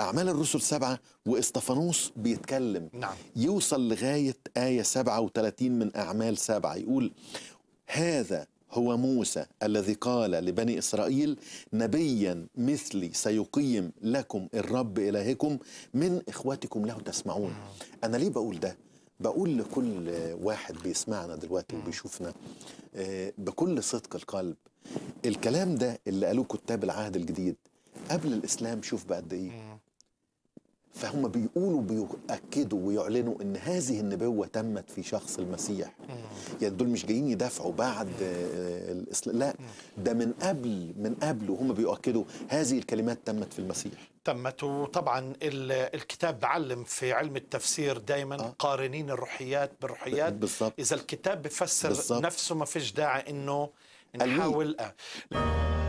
أعمال الرسل سبعة وإسطفانوس بيتكلم نعم. يوصل لغاية آية 37 من أعمال سبعة يقول هذا هو موسى الذي قال لبني إسرائيل نبيا مثلي سيقيم لكم الرب إلهكم من إخوتكم له تسمعون نعم. أنا ليه بقول ده؟ بقول لكل واحد بيسمعنا دلوقتي نعم. وبيشوفنا آه، بكل صدق القلب الكلام ده اللي قالوه كتاب العهد الجديد قبل الإسلام شوف بقد إيه نعم. فهم بيقولوا بيؤكدوا ويعلنوا ان هذه النبوه تمت في شخص المسيح يعني دول مش جايين يدافعوا بعد آه، الاسلام لا ده من قبل من قبل وهم بيؤكدوا هذه الكلمات تمت في المسيح تمت وطبعا الكتاب بعلم في علم التفسير دائما آه. قارنين الروحيات بالروحيات بالظبط اذا الكتاب بفسر بالزبط. نفسه ما فيش داعي انه نحاول آه.